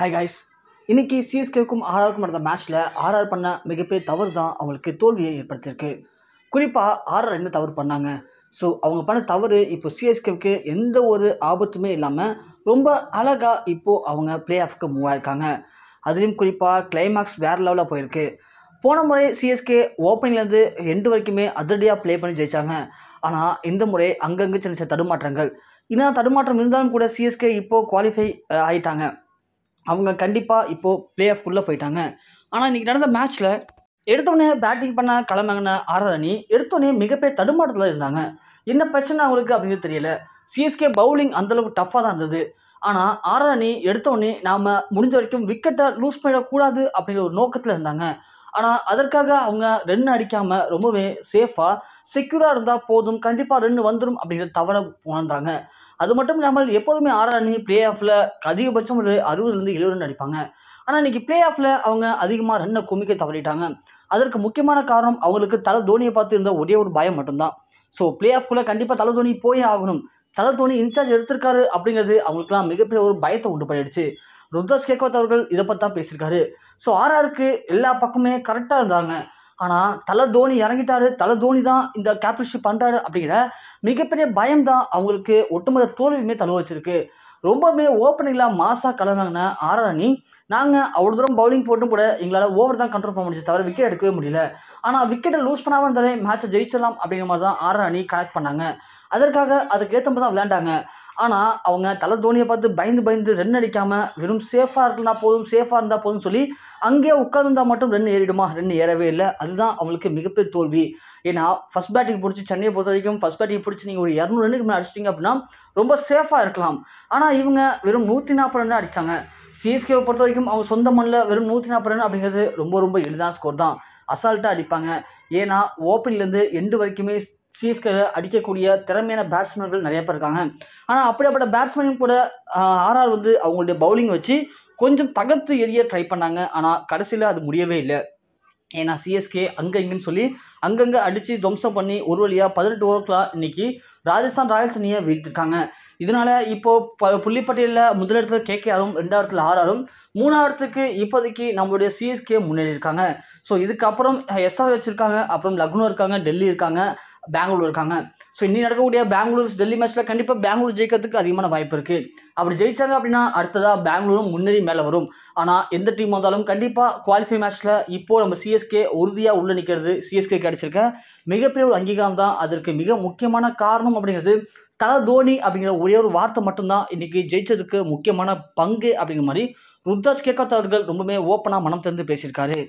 hi guys இன்றைக்கி சிஎஸ்கேவுக்கும் ஆர்ஆருக்கும் நடந்த மேட்ச்சில் ஆர்ஆர் பண்ண மிகப்பெரிய தவறு தான் அவங்களுக்கு தோல்வியை ஏற்படுத்தியிருக்கு குறிப்பாக ஆர்ஆர் என்ன தவறு பண்ணாங்க ஸோ அவங்க பண்ண தவறு இப்போ சிஎஸ்கேவுக்கு எந்த ஒரு ஆபத்துமே இல்லாமல் ரொம்ப அழகாக இப்போது அவங்க பிளே ஆஃப்க்கு மூவ் ஆயிருக்காங்க அதுலேயும் குறிப்பாக கிளைமேக்ஸ் வேறு லெவலில் போயிருக்கு போன முறை சிஎஸ்கே ஓப்பனிங்லேருந்து ரெண்டு வரைக்குமே அதிரடியாக ப்ளே பண்ணி ஜெயித்தாங்க ஆனால் இந்த முறை அங்கங்கே சின்ன சின்ன தடுமாற்றங்கள் இன்னும் தடுமாற்றம் இருந்தாலும் கூட சிஎஸ்கே இப்போது குவாலிஃபை ஆகிட்டாங்க அவங்க கண்டிப்பாக இப்போது ப்ளே ஆஃப்குள்ளே போயிட்டாங்க ஆனால் இன்றைக்கி நடந்த மேட்ச்சில் எடுத்தோடனே பேட்டிங் பண்ண கிளம்புங்கின ஆர்ஆர் அணி எடுத்தோடனே மிகப்பெரிய தடுமாட்டத்தில் இருந்தாங்க என்ன பிரச்சனை அவங்களுக்கு அப்படிங்கிறது தெரியல சிஎஸ்கே பவுலிங் அந்தளவுக்கு டஃப்பாக தான் இருந்தது ஆனால் ஆறு அணி எடுத்தோடனே நாம் முடிஞ்ச வரைக்கும் விக்கெட்டை லூஸ் பண்ணிடக்கூடாது அப்படிங்கிற ஒரு நோக்கத்தில் இருந்தாங்க ஆனால் அதற்காக அவங்க ரன் அடிக்காமல் ரொம்பவே சேஃபாக செக்யூராக இருந்தால் போதும் கண்டிப்பாக ரன் வந்துடும் அப்படிங்கிற தவற உணர்ந்தாங்க அது மட்டும் இல்லாமல் எப்போதுமே ஆறு அணி பிளே ஆஃபில் அதிகபட்சம் ஒரு அறுபதுலேருந்து எழுபது ரன் அடிப்பாங்க ஆனால் இன்றைக்கி பிளே ஆஃபில் அவங்க அதிகமாக ரன்னை குமிக்க தவறிட்டாங்க அதற்கு முக்கியமான காரணம் அவங்களுக்கு தலை தோனியை பார்த்து இருந்த ஒரே ஒரு பயம் மட்டும்தான் ஸோ பிளே ஆஃப்குள்ளே கண்டிப்பாக தலை தோனி போயே ஆகணும் தலை தோனி இன்சார்ஜ் எடுத்திருக்காரு அப்படிங்கிறது அவங்களுக்குலாம் மிகப்பெரிய ஒரு பயத்தை உண்டு பண்ணிடுச்சு ருத்ராஸ் கேக்வத் அவர்கள் இதை பற்றி தான் பேசியிருக்காரு ஸோ ஆர்ஆருக்கு எல்லா பக்கமே கரெக்டாக இருந்தாங்க ஆனால் தலை தோனி இறங்கிட்டாரு தலை தோனி தான் இந்த கேப்டன்ஷிப் பண்ணுறாரு அப்படிங்கிற மிகப்பெரிய பயம் தான் அவங்களுக்கு ஒட்டுமொத்த தோல்வியுமே தழுவ வச்சிருக்கு ரொம்பவுமே ஓப்பனிங்கில் மாசாக கிளம்பினாங்கன்னா ஆர் அணி நாங்கள் அவ்வளோ தூரம் பவுலிங் போட்டும் கூட எங்களால் ஓவர் தான் கண்ட்ரோல் பண்ண முடிஞ்சு தவிர விக்கெட் எடுக்கவே முடியல ஆனால் விக்கெட்டை லூஸ் பண்ணாமல் இருந்தாலே மேட்ச்சை ஜெயிச்சிடலாம் அப்படிங்கிற மாதிரி தான் ஆர் அணி கனெக்ட் பண்ணாங்க அதற்காக அதுக்கேற்ற மாதிரி தான் விளையாண்டாங்க ஆனால் அவங்க தலை தோனியை பார்த்து பயந்து பயந்து ரன் அடிக்காமல் வெறும் சேஃபாக இருந்தால் போதும் சேஃபாக இருந்தால் போதும் சொல்லி அங்கேயே உட்காந்துருந்தால் மட்டும் ரன் ஏறிடுமா ரன் ஏறவே இல்லை அதுதான் அவங்களுக்கு மிகப்பெரிய தோல்வி ஏன்னா ஃபஸ்ட் பேட்டிங் பிடிச்சி சென்னையை பொறுத்த வரைக்கும் ஃபஸ்ட் பேட்டிங் பிடிச்சி நீங்கள் ஒரு இரநூறு ரன்னுக்கு மேலே அடிச்சிட்டிங்க அப்படின்னா ரொம்ப சேஃபாக இருக்கலாம் ஆனால் இவங்க வெறும் நூற்றி நாற்பது ரன் அடித்தாங்க சிஎஸ்கேவை பொறுத்த வரைக்கும் அவங்க சொந்த மண்ணில் வெறும் நூற்றி நாற்பது ரன் அப்படிங்கிறது ரொம்ப ரொம்ப எளிதான ஸ்கோர் தான் அசால்ட்டாக அடிப்பாங்க ஏன்னா ஓப்பன்லேருந்து எண்டு வரைக்குமே சிஎஸ்கே அடிக்கக்கூடிய திறமையான பேட்ஸ்மேன்கள் நிறைய பேர் இருக்காங்க ஆனால் அப்படியாப்பட்ட பேட்ஸ்மேன் கூட ஆர்ஆர் வந்து அவங்களுடைய பவுலிங் வச்சு கொஞ்சம் தகர்த்து எரிய ட்ரை பண்ணாங்க ஆனால் கடைசியில் அது முடியவே இல்லை ஏன்னா சிஎஸ்கே அங்கே இங்கேன்னு சொல்லி அங்கங்கே அடித்து துவம்சம் பண்ணி ஒரு வழியாக பதினெட்டு ஓவருக்குலாம் இன்றைக்கி ராஜஸ்தான் ராயல்ஸ் அணியை வீழ்த்திருக்காங்க இதனால் இப்போது ப புள்ளிப்பட்டியலில் முதலிடத்தில் கே கே ஆறும் ரெண்டாயிரத்தில் ஆறாரும் மூணாயிரத்துக்கு இப்போதைக்கு நம்மளுடைய சிஎஸ்கே முன்னேறி இருக்காங்க ஸோ இதுக்கப்புறம் எஸ்ஆர்ஹெச் இருக்காங்க அப்புறம் லக்னோ இருக்காங்க டெல்லி இருக்காங்க பெங்களூர் இருக்காங்க ஸோ இன்னி நடக்கக்கூடிய பெங்களூர் டெல்லி மேட்ச்சில் கண்டிப்பாக பெங்களூர் ஜெயிக்கிறதுக்கு அதிகமான வாய்ப்பு இருக்குது அப்படி ஜெயித்தாங்க அப்படின்னா அடுத்ததாக பெங்களூரும் முன்னேறி மேலே வரும் ஆனால் எந்த டீம் வந்தாலும் கண்டிப்பாக குவாலிஃபை மேட்ச்சில் இப்போது நம்ம சிஎஸ்கே உறுதியாக உள்ளே நிற்கிறது சிஎஸ்கே கிடச்சிருக்கேன் மிகப்பெரிய ஒரு அங்கீகாரம் தான் அதற்கு மிக முக்கியமான காரணம் அப்படிங்கிறது தல தோனி அப்படிங்கிற ஒரே ஒரு வார்த்தை மட்டும்தான் இன்றைக்கி ஜெயித்ததுக்கு முக்கியமான பங்கு அப்படிங்கிற மாதிரி ருத்ராஜ் கேகாத் அவர்கள் ரொம்பவுமே ஓப்பனாக மனம் திறந்து பேசியிருக்காரு